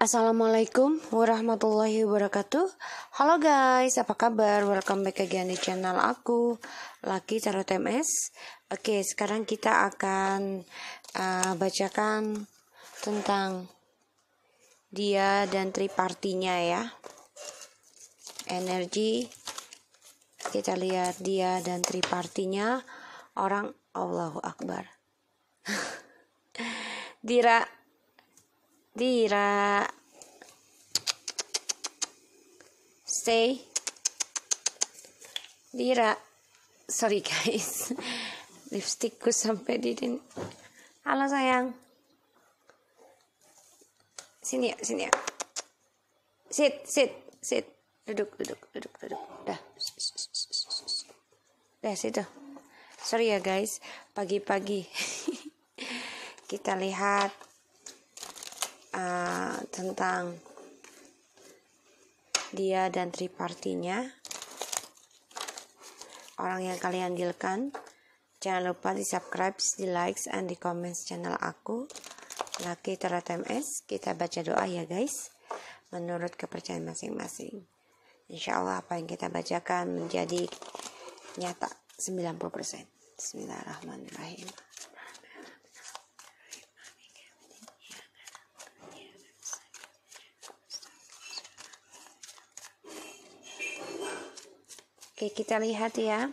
Assalamualaikum warahmatullahi wabarakatuh Halo guys, apa kabar? Welcome back again di channel aku Laki Tarot MS Oke, sekarang kita akan uh, bacakan tentang dia dan tripartinya ya Energi Kita lihat dia dan tripartinya Orang Allahu Akbar Dira Dira stay Dira sorry guys lipstikku sampai di halo sayang sini ya sini ya sit sit sit duduk duduk duduk duduk dah dah situ sorry ya guys pagi-pagi kita lihat Eh, tentang dia dan tripartinya orang yang kalian dealkan jangan lupa di subscribe, di likes, and di comments channel aku Laki Tarot MS kita baca doa ya guys menurut kepercayaan masing-masing Insya Allah apa yang kita bacakan menjadi nyata 90% Bismillahirrahmanirrahim Oke, kita lihat ya.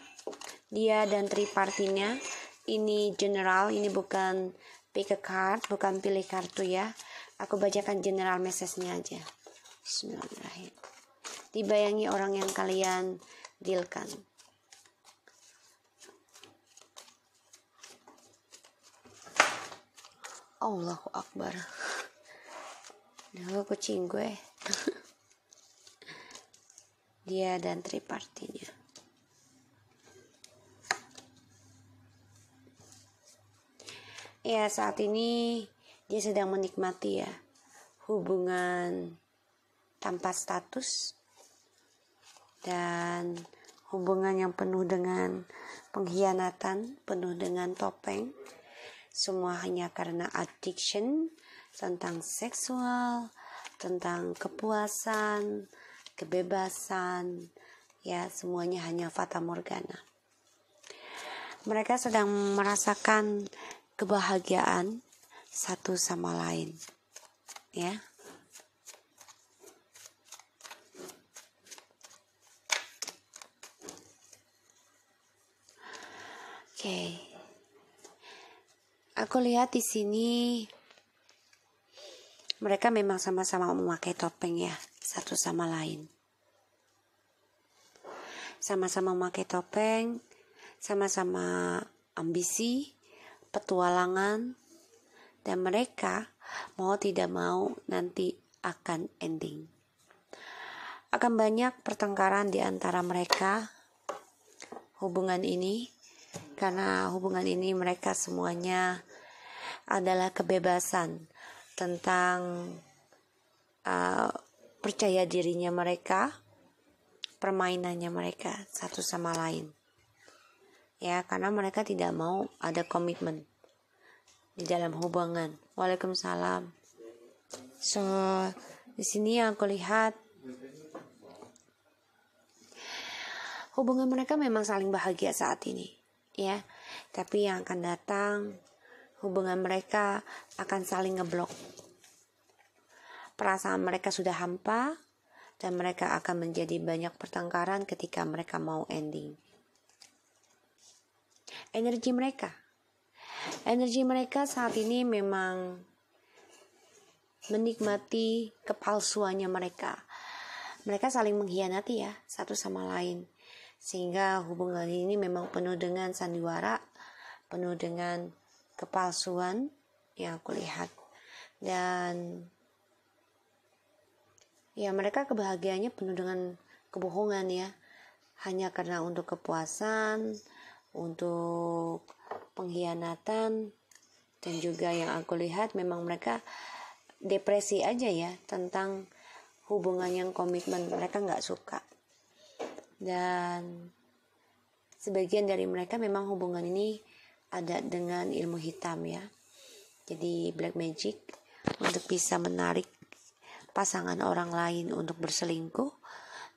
Dia dan tripartinya. Ini general, ini bukan pick a card, bukan pilih kartu ya. Aku bacakan general message-nya aja. Bismillahirrahmanirrahim. Dibayangi orang yang kalian dealkan. Allahu Akbar. Dulu kucing gue. Dia dan tripartinya. ya saat ini dia sedang menikmati ya hubungan tanpa status dan hubungan yang penuh dengan pengkhianatan, penuh dengan topeng. Semua hanya karena addiction tentang seksual, tentang kepuasan, kebebasan, ya semuanya hanya fata morgana. Mereka sedang merasakan kebahagiaan satu sama lain. Ya. Oke. Aku lihat di sini mereka memang sama-sama memakai topeng ya, satu sama lain. Sama-sama memakai topeng, sama-sama ambisi, petualangan, dan mereka mau tidak mau nanti akan ending. Akan banyak pertengkaran di antara mereka hubungan ini karena hubungan ini mereka semuanya adalah kebebasan tentang uh, percaya dirinya mereka, permainannya mereka satu sama lain ya karena mereka tidak mau ada komitmen di dalam hubungan. Waalaikumsalam. So di sini yang aku lihat hubungan mereka memang saling bahagia saat ini, ya. Tapi yang akan datang hubungan mereka akan saling ngeblok. Perasaan mereka sudah hampa dan mereka akan menjadi banyak pertengkaran ketika mereka mau ending energi mereka. Energi mereka saat ini memang menikmati kepalsuannya mereka. Mereka saling mengkhianati ya, satu sama lain. Sehingga hubungan ini memang penuh dengan sandiwara, penuh dengan kepalsuan yang aku lihat. Dan ya mereka kebahagiaannya penuh dengan kebohongan ya. Hanya karena untuk kepuasan, untuk pengkhianatan dan juga yang aku lihat memang mereka depresi aja ya tentang hubungan yang komitmen mereka nggak suka dan sebagian dari mereka memang hubungan ini ada dengan ilmu hitam ya jadi black magic untuk bisa menarik pasangan orang lain untuk berselingkuh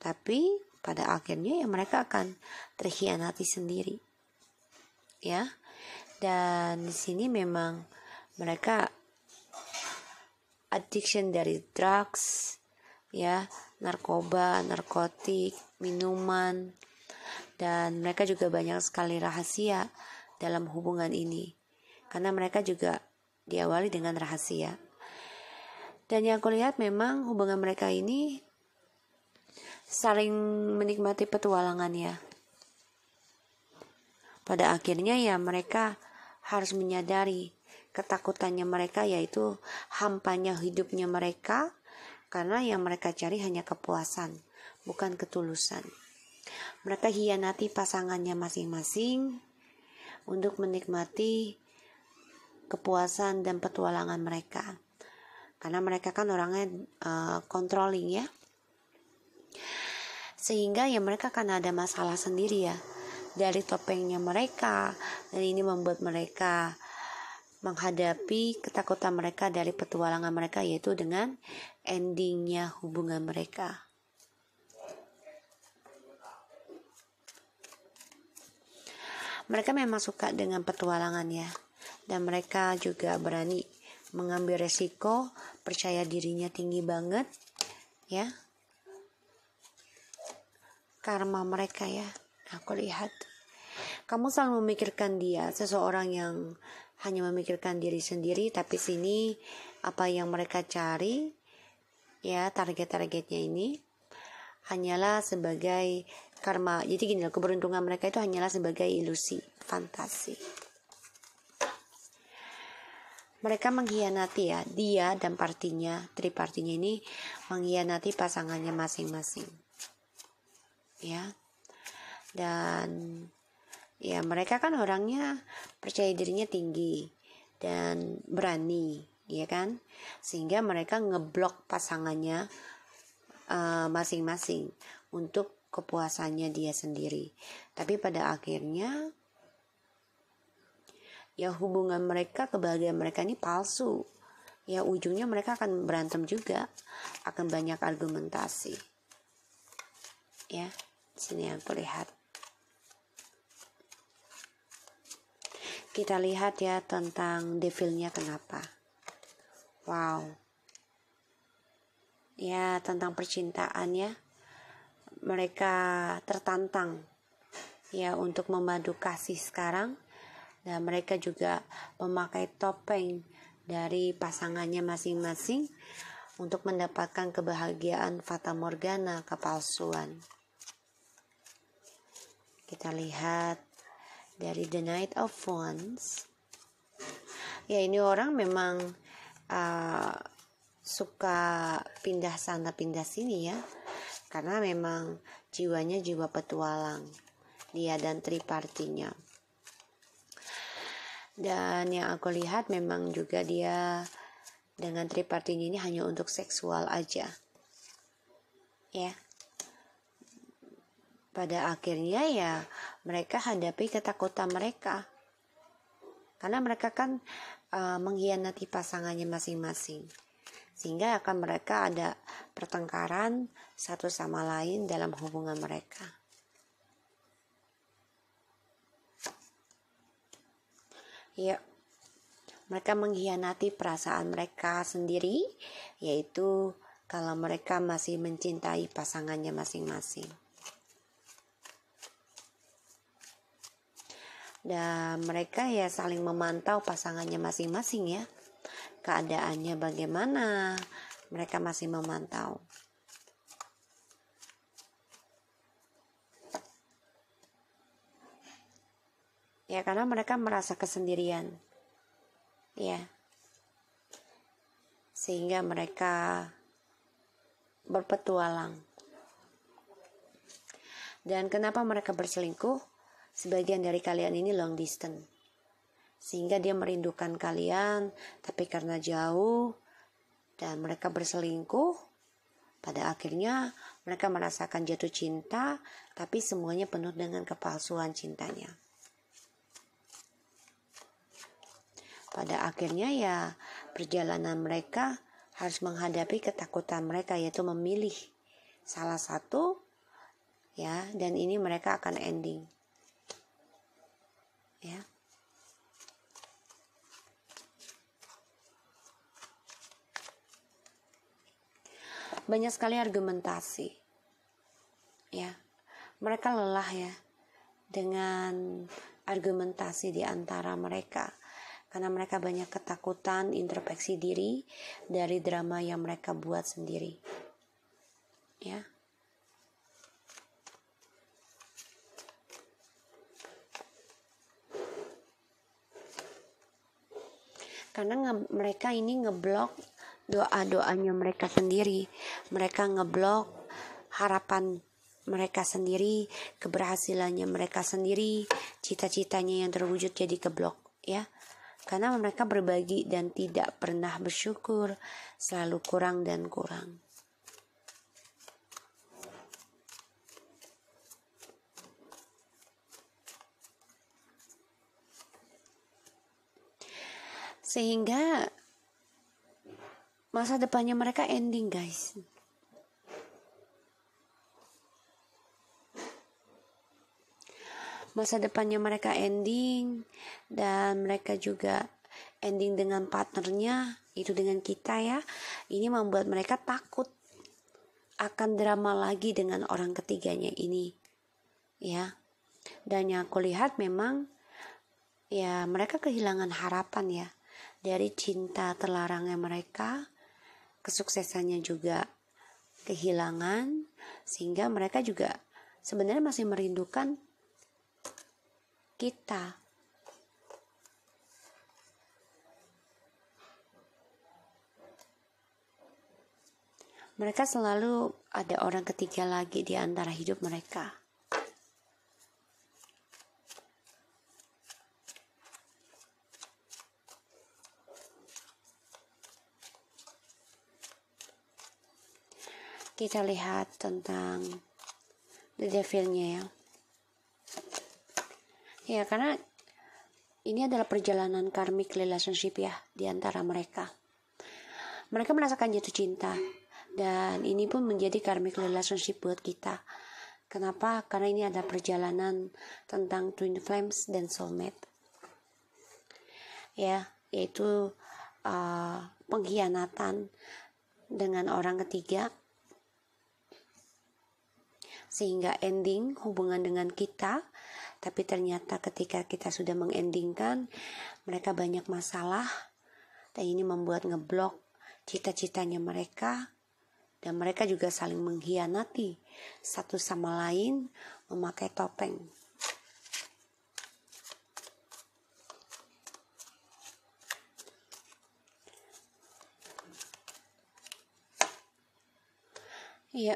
tapi pada akhirnya ya mereka akan terkhianati sendiri ya dan di sini memang mereka addiction dari drugs ya narkoba narkotik minuman dan mereka juga banyak sekali rahasia dalam hubungan ini karena mereka juga diawali dengan rahasia dan yang aku lihat memang hubungan mereka ini saling menikmati petualangan ya. Pada akhirnya ya mereka harus menyadari ketakutannya mereka yaitu hampanya hidupnya mereka karena yang mereka cari hanya kepuasan, bukan ketulusan. Mereka hianati pasangannya masing-masing untuk menikmati kepuasan dan petualangan mereka. Karena mereka kan orangnya uh, controlling ya. Sehingga ya mereka akan ada masalah sendiri ya dari topengnya mereka dan ini membuat mereka menghadapi ketakutan mereka dari petualangan mereka yaitu dengan endingnya hubungan mereka. Mereka memang suka dengan petualangan ya dan mereka juga berani mengambil resiko, percaya dirinya tinggi banget ya. Karma mereka ya. Aku lihat kamu selalu memikirkan dia, seseorang yang hanya memikirkan diri sendiri, tapi sini apa yang mereka cari, ya target-targetnya ini hanyalah sebagai karma. Jadi gini loh, keberuntungan mereka itu hanyalah sebagai ilusi, fantasi. Mereka mengkhianati ya, dia dan partinya, tripartinya ini mengkhianati pasangannya masing-masing. Ya, dan ya mereka kan orangnya percaya dirinya tinggi dan berani ya kan sehingga mereka ngeblok pasangannya eh, masing-masing uh, untuk kepuasannya dia sendiri tapi pada akhirnya ya hubungan mereka kebahagiaan mereka ini palsu ya ujungnya mereka akan berantem juga akan banyak argumentasi ya sini aku lihat kita lihat ya tentang devilnya kenapa. Wow. Ya, tentang percintaannya. Mereka tertantang ya untuk memadu kasih sekarang dan mereka juga memakai topeng dari pasangannya masing-masing untuk mendapatkan kebahagiaan fata morgana kepalsuan. Kita lihat dari The Night of Wands ya ini orang memang uh, suka pindah sana pindah sini ya karena memang jiwanya jiwa petualang dia dan tripartinya dan yang aku lihat memang juga dia dengan tripartinya ini hanya untuk seksual aja ya pada akhirnya ya mereka hadapi ketakutan mereka karena mereka kan uh, mengkhianati pasangannya masing-masing sehingga akan mereka ada pertengkaran satu sama lain dalam hubungan mereka ya mereka mengkhianati perasaan mereka sendiri yaitu kalau mereka masih mencintai pasangannya masing-masing dan mereka ya saling memantau pasangannya masing-masing ya keadaannya bagaimana mereka masih memantau ya karena mereka merasa kesendirian ya sehingga mereka berpetualang dan kenapa mereka berselingkuh Sebagian dari kalian ini long distance. Sehingga dia merindukan kalian, tapi karena jauh dan mereka berselingkuh, pada akhirnya mereka merasakan jatuh cinta, tapi semuanya penuh dengan kepalsuan cintanya. Pada akhirnya ya perjalanan mereka harus menghadapi ketakutan mereka yaitu memilih salah satu ya dan ini mereka akan ending ya banyak sekali argumentasi ya mereka lelah ya dengan argumentasi di antara mereka karena mereka banyak ketakutan introspeksi diri dari drama yang mereka buat sendiri ya karena nge, mereka ini ngeblok doa-doanya mereka sendiri mereka ngeblok harapan mereka sendiri keberhasilannya mereka sendiri cita-citanya yang terwujud jadi keblok ya karena mereka berbagi dan tidak pernah bersyukur selalu kurang dan kurang sehingga masa depannya mereka ending guys masa depannya mereka ending dan mereka juga ending dengan partnernya itu dengan kita ya ini membuat mereka takut akan drama lagi dengan orang ketiganya ini ya dan yang aku lihat memang ya mereka kehilangan harapan ya dari cinta terlarangnya mereka, kesuksesannya juga kehilangan, sehingga mereka juga sebenarnya masih merindukan kita. Mereka selalu ada orang ketiga lagi di antara hidup mereka. kita lihat tentang the devilnya ya ya karena ini adalah perjalanan karmic relationship ya diantara mereka mereka merasakan jatuh cinta dan ini pun menjadi karmic relationship buat kita kenapa karena ini ada perjalanan tentang twin flames dan soulmate ya yaitu uh, pengkhianatan dengan orang ketiga sehingga ending hubungan dengan kita tapi ternyata ketika kita sudah mengendingkan mereka banyak masalah dan ini membuat ngeblok cita-citanya mereka dan mereka juga saling mengkhianati satu sama lain memakai topeng Iya,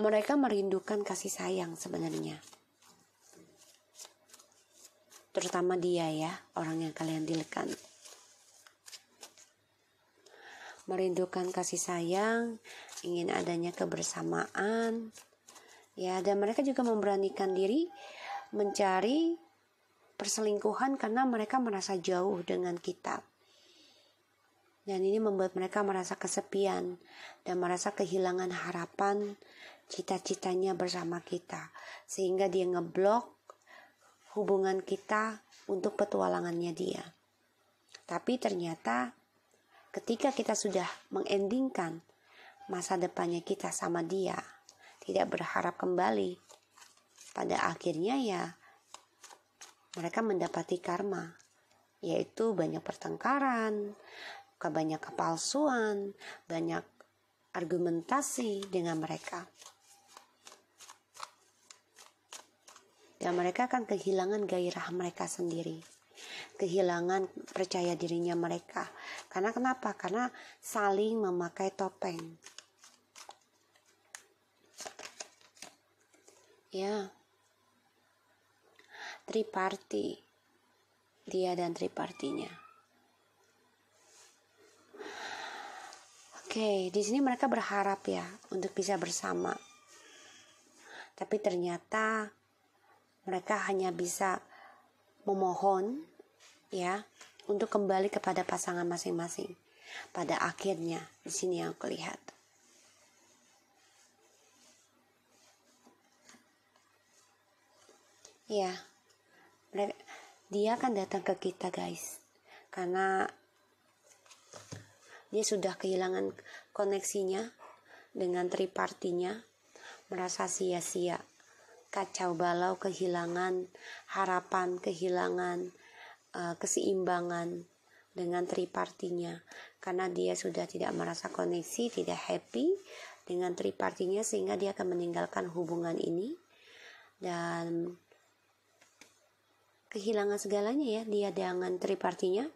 mereka merindukan kasih sayang sebenarnya. Terutama dia ya, orang yang kalian dilekan. Merindukan kasih sayang, ingin adanya kebersamaan. Ya, dan mereka juga memberanikan diri mencari perselingkuhan karena mereka merasa jauh dengan kita. Dan ini membuat mereka merasa kesepian dan merasa kehilangan harapan cita-citanya bersama kita sehingga dia ngeblok hubungan kita untuk petualangannya dia. Tapi ternyata ketika kita sudah mengendingkan masa depannya kita sama dia, tidak berharap kembali, pada akhirnya ya mereka mendapati karma, yaitu banyak pertengkaran, banyak kepalsuan, banyak argumentasi dengan mereka. dan mereka akan kehilangan gairah mereka sendiri kehilangan percaya dirinya mereka karena kenapa karena saling memakai topeng ya triparti dia dan tripartinya Oke, okay, di sini mereka berharap ya untuk bisa bersama. Tapi ternyata mereka hanya bisa memohon ya untuk kembali kepada pasangan masing-masing. Pada akhirnya di sini yang kulihat. Ya, mereka, dia akan datang ke kita guys, karena dia sudah kehilangan koneksinya dengan tripartinya, merasa sia-sia kacau balau kehilangan harapan, kehilangan uh, keseimbangan dengan tripartinya karena dia sudah tidak merasa koneksi, tidak happy dengan tripartinya sehingga dia akan meninggalkan hubungan ini dan kehilangan segalanya ya dia dengan tripartinya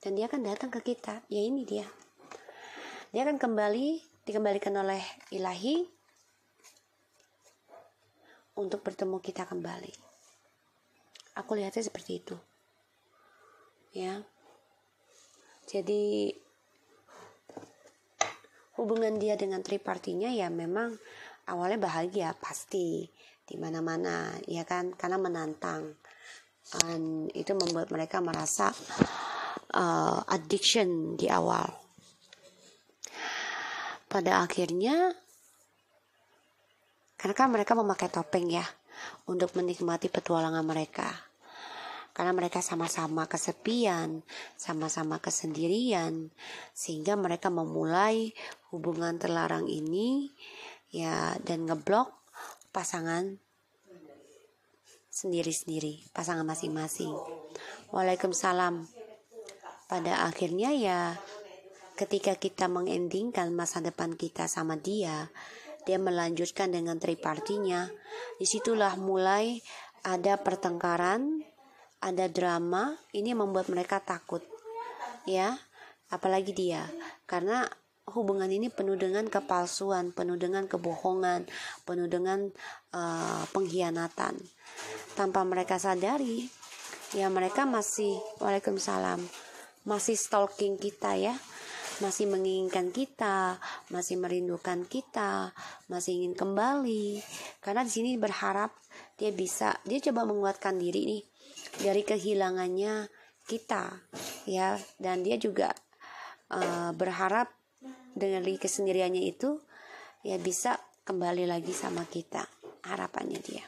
dan dia akan datang ke kita ya ini dia dia akan kembali dikembalikan oleh ilahi untuk bertemu kita kembali. Aku lihatnya seperti itu. Ya. Jadi hubungan dia dengan tripartinya ya memang awalnya bahagia pasti di mana-mana ya kan karena menantang dan itu membuat mereka merasa uh, addiction di awal pada akhirnya karena kan mereka memakai topeng ya untuk menikmati petualangan mereka. Karena mereka sama-sama kesepian, sama-sama kesendirian, sehingga mereka memulai hubungan terlarang ini ya dan ngeblok pasangan sendiri-sendiri, pasangan masing-masing. Waalaikumsalam. Pada akhirnya ya ketika kita mengendingkan masa depan kita sama dia, dia melanjutkan dengan tripartinya. Disitulah mulai ada pertengkaran, ada drama, ini membuat mereka takut. Ya, apalagi dia. Karena hubungan ini penuh dengan kepalsuan, penuh dengan kebohongan, penuh dengan uh, pengkhianatan. Tanpa mereka sadari, ya mereka masih, waalaikumsalam, masih stalking kita ya masih menginginkan kita, masih merindukan kita, masih ingin kembali. Karena di sini berharap dia bisa, dia coba menguatkan diri nih dari kehilangannya kita, ya. Dan dia juga uh, berharap dengan kesendiriannya itu ya bisa kembali lagi sama kita harapannya dia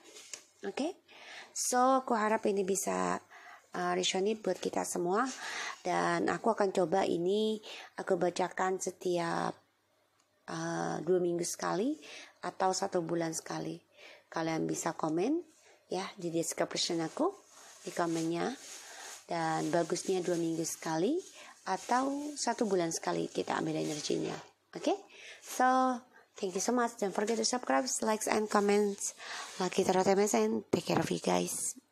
oke okay? so aku harap ini bisa uh, resonate buat kita semua dan aku akan coba ini aku bacakan setiap uh, dua minggu sekali atau satu bulan sekali kalian bisa komen ya di description aku di komennya dan bagusnya dua minggu sekali atau satu bulan sekali kita ambil energinya oke okay? so Thank you so much. Don't forget to subscribe, likes, and comments. Lucky Tarot MSN. Take care of you guys.